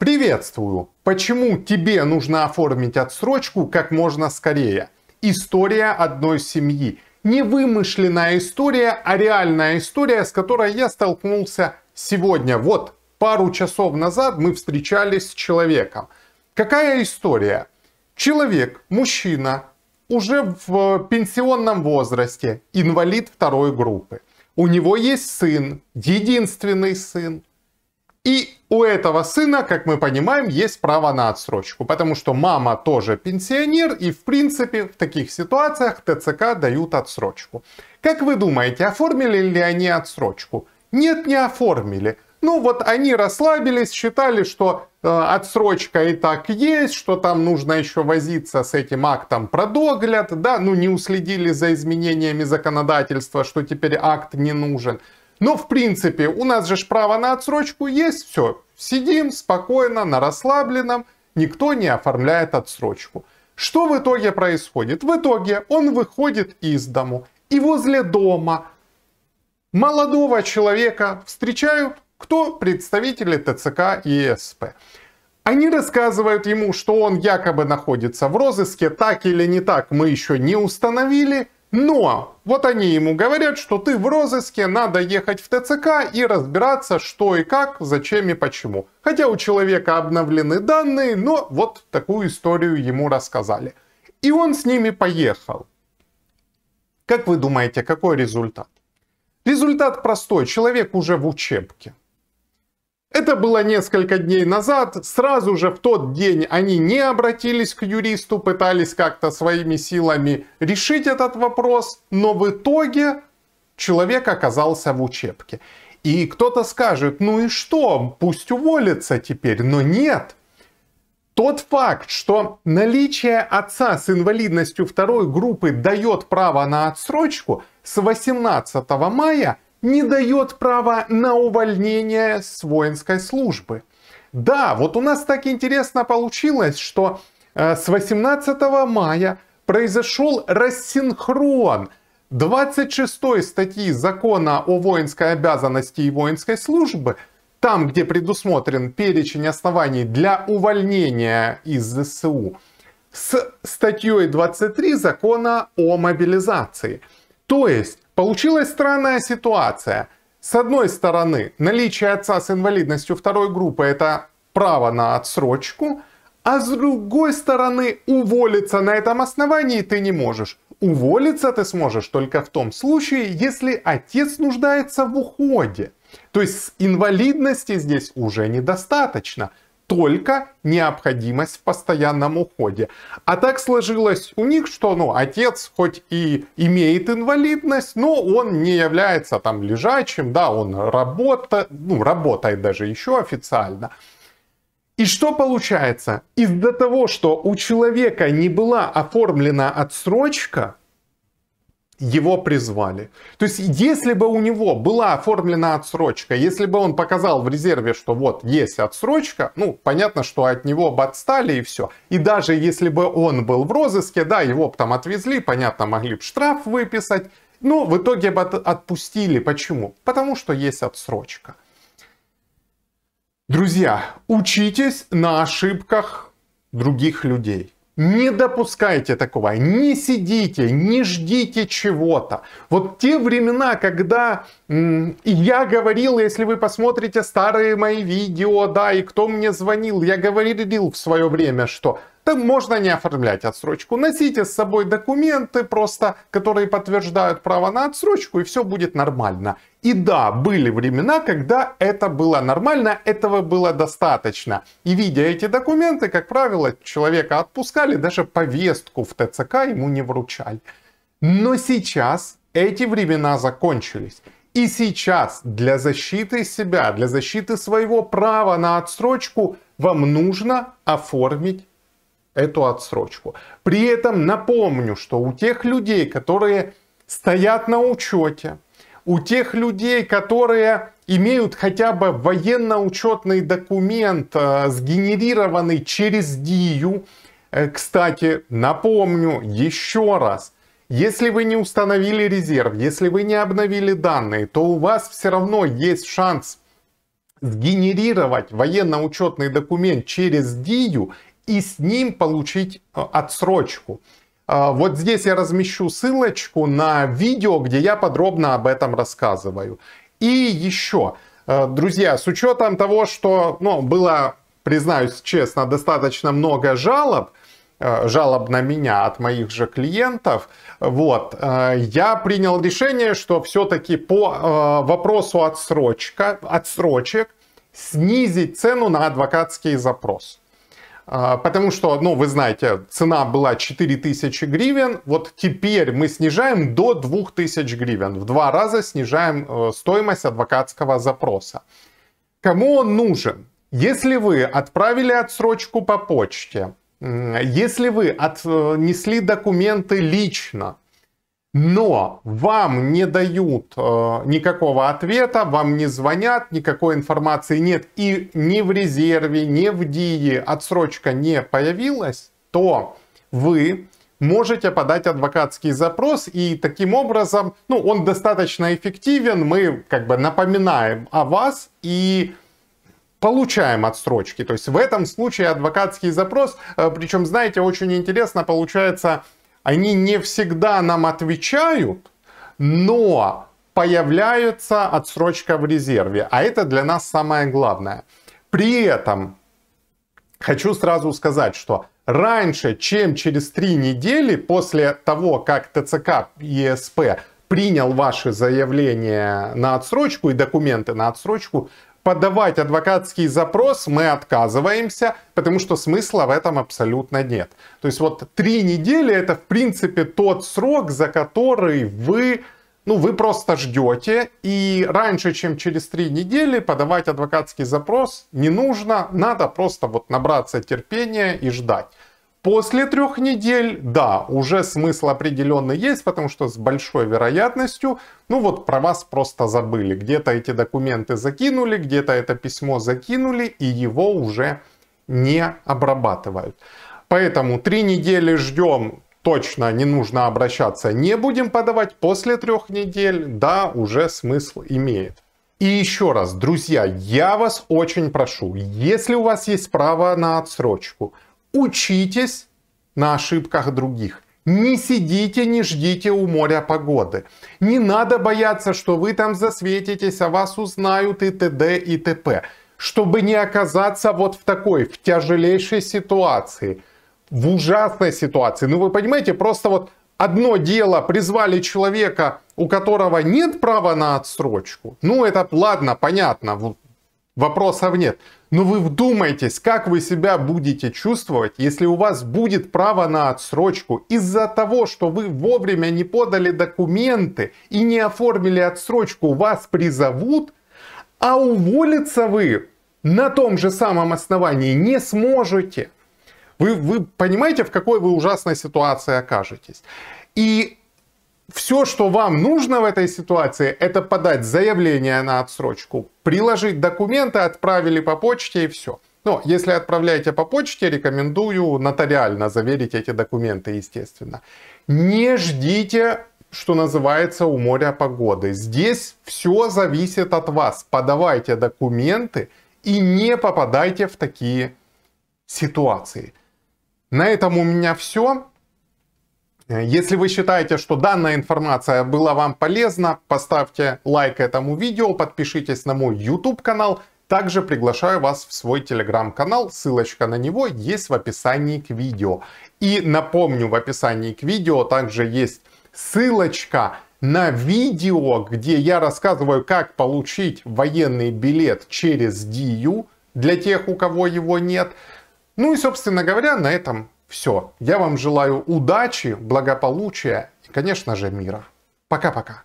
Приветствую! Почему тебе нужно оформить отсрочку как можно скорее? История одной семьи. Не вымышленная история, а реальная история, с которой я столкнулся сегодня. Вот пару часов назад мы встречались с человеком. Какая история? Человек, мужчина, уже в пенсионном возрасте, инвалид второй группы. У него есть сын, единственный сын, и у этого сына, как мы понимаем, есть право на отсрочку, потому что мама тоже пенсионер, и в принципе в таких ситуациях ТЦК дают отсрочку. Как вы думаете, оформили ли они отсрочку? Нет, не оформили. Ну вот они расслабились, считали, что э, отсрочка и так есть, что там нужно еще возиться с этим актом про догляд, да, ну не уследили за изменениями законодательства, что теперь акт не нужен. Но, ну, в принципе, у нас же право на отсрочку есть, все. Сидим спокойно, на расслабленном, никто не оформляет отсрочку. Что в итоге происходит? В итоге он выходит из дому, и возле дома молодого человека встречают кто? Представители ТЦК и СП. Они рассказывают ему, что он якобы находится в розыске, так или не так мы еще не установили – но вот они ему говорят, что ты в розыске, надо ехать в ТЦК и разбираться, что и как, зачем и почему. Хотя у человека обновлены данные, но вот такую историю ему рассказали. И он с ними поехал. Как вы думаете, какой результат? Результат простой. Человек уже в учебке. Это было несколько дней назад. Сразу же в тот день они не обратились к юристу, пытались как-то своими силами решить этот вопрос, но в итоге человек оказался в учебке. И кто-то скажет, ну и что, пусть уволится теперь, но нет. Тот факт, что наличие отца с инвалидностью второй группы дает право на отсрочку, с 18 мая – не дает права на увольнение с воинской службы. Да, вот у нас так интересно получилось, что э, с 18 мая произошел рассинхрон 26 статьи закона о воинской обязанности и воинской службы, там, где предусмотрен перечень оснований для увольнения из ЗСУ, с статьей 23 закона о мобилизации. То есть Получилась странная ситуация. С одной стороны, наличие отца с инвалидностью второй группы – это право на отсрочку, а с другой стороны, уволиться на этом основании ты не можешь. Уволиться ты сможешь только в том случае, если отец нуждается в уходе. То есть инвалидности здесь уже недостаточно – только необходимость в постоянном уходе. А так сложилось у них, что ну, отец хоть и имеет инвалидность, но он не является там лежачим, да, он работа, ну, работает даже еще официально. И что получается? Из-за того, что у человека не была оформлена отсрочка, его призвали. То есть, если бы у него была оформлена отсрочка, если бы он показал в резерве, что вот есть отсрочка, ну, понятно, что от него бы отстали и все. И даже если бы он был в розыске, да, его бы там отвезли, понятно, могли бы штраф выписать, но ну, в итоге бы отпустили. Почему? Потому что есть отсрочка. Друзья, учитесь на ошибках других людей. Не допускайте такого, не сидите, не ждите чего-то. Вот те времена, когда м- я говорил, если вы посмотрите старые мои видео, да, и кто мне звонил, я говорил в свое время, что можно не оформлять отсрочку. Носите с собой документы просто, которые подтверждают право на отсрочку, и все будет нормально. И да, были времена, когда это было нормально, этого было достаточно. И видя эти документы, как правило, человека отпускали, даже повестку в ТЦК ему не вручали. Но сейчас эти времена закончились. И сейчас для защиты себя, для защиты своего права на отсрочку вам нужно оформить эту отсрочку. При этом напомню, что у тех людей, которые стоят на учете, у тех людей, которые имеют хотя бы военно-учетный документ, э, сгенерированный через ДИЮ. Э, кстати, напомню еще раз, если вы не установили резерв, если вы не обновили данные, то у вас все равно есть шанс сгенерировать военно-учетный документ через ДИЮ и с ним получить э, отсрочку. А, вот здесь я размещу ссылочку на видео, где я подробно об этом рассказываю. И еще, э, друзья, с учетом того, что ну, было, признаюсь честно, достаточно много жалоб, э, жалоб на меня от моих же клиентов, вот, я принял решение, что все-таки по вопросу отсрочка, отсрочек снизить цену на адвокатский запрос. А, потому что, ну, вы знаете, цена была 4000 гривен. Вот теперь мы снижаем до 2000 гривен. В два раза снижаем э, стоимость адвокатского запроса. Кому он нужен? Если вы отправили отсрочку по почте, если вы отнесли документы лично, но вам не дают э, никакого ответа, вам не звонят, никакой информации нет, и ни в резерве, ни в ДИИ отсрочка не появилась, то вы можете подать адвокатский запрос, и таким образом, ну, он достаточно эффективен, мы как бы напоминаем о вас и получаем отсрочки. То есть в этом случае адвокатский запрос, э, причем, знаете, очень интересно получается, они не всегда нам отвечают, но появляется отсрочка в резерве. А это для нас самое главное. При этом хочу сразу сказать, что раньше, чем через три недели после того, как ТЦК ЕСП принял ваше заявление на отсрочку и документы на отсрочку, подавать адвокатский запрос мы отказываемся, потому что смысла в этом абсолютно нет. То есть вот три недели это в принципе тот срок, за который вы ну, вы просто ждете, и раньше, чем через три недели подавать адвокатский запрос не нужно, надо просто вот набраться терпения и ждать. После трех недель, да, уже смысл определенно есть, потому что с большой вероятностью, ну вот про вас просто забыли. Где-то эти документы закинули, где-то это письмо закинули, и его уже не обрабатывают. Поэтому три недели ждем, точно не нужно обращаться, не будем подавать. После трех недель, да, уже смысл имеет. И еще раз, друзья, я вас очень прошу, если у вас есть право на отсрочку – Учитесь на ошибках других. Не сидите, не ждите у моря погоды. Не надо бояться, что вы там засветитесь, а вас узнают и т.д. и т.п. Чтобы не оказаться вот в такой, в тяжелейшей ситуации, в ужасной ситуации. Ну вы понимаете, просто вот одно дело призвали человека, у которого нет права на отсрочку. Ну это ладно, понятно, Вопросов нет. Но вы вдумайтесь, как вы себя будете чувствовать, если у вас будет право на отсрочку из-за того, что вы вовремя не подали документы и не оформили отсрочку, вас призовут, а уволиться вы на том же самом основании не сможете. Вы, вы понимаете, в какой вы ужасной ситуации окажетесь. И все, что вам нужно в этой ситуации, это подать заявление на отсрочку, приложить документы, отправили по почте и все. Но если отправляете по почте, рекомендую нотариально заверить эти документы, естественно. Не ждите, что называется, у моря погоды. Здесь все зависит от вас. Подавайте документы и не попадайте в такие ситуации. На этом у меня все. Если вы считаете, что данная информация была вам полезна, поставьте лайк этому видео, подпишитесь на мой YouTube канал. Также приглашаю вас в свой телеграм-канал, ссылочка на него есть в описании к видео. И напомню, в описании к видео также есть ссылочка на видео, где я рассказываю, как получить военный билет через Дию для тех, у кого его нет. Ну и, собственно говоря, на этом все. Я вам желаю удачи, благополучия и, конечно же, мира. Пока-пока.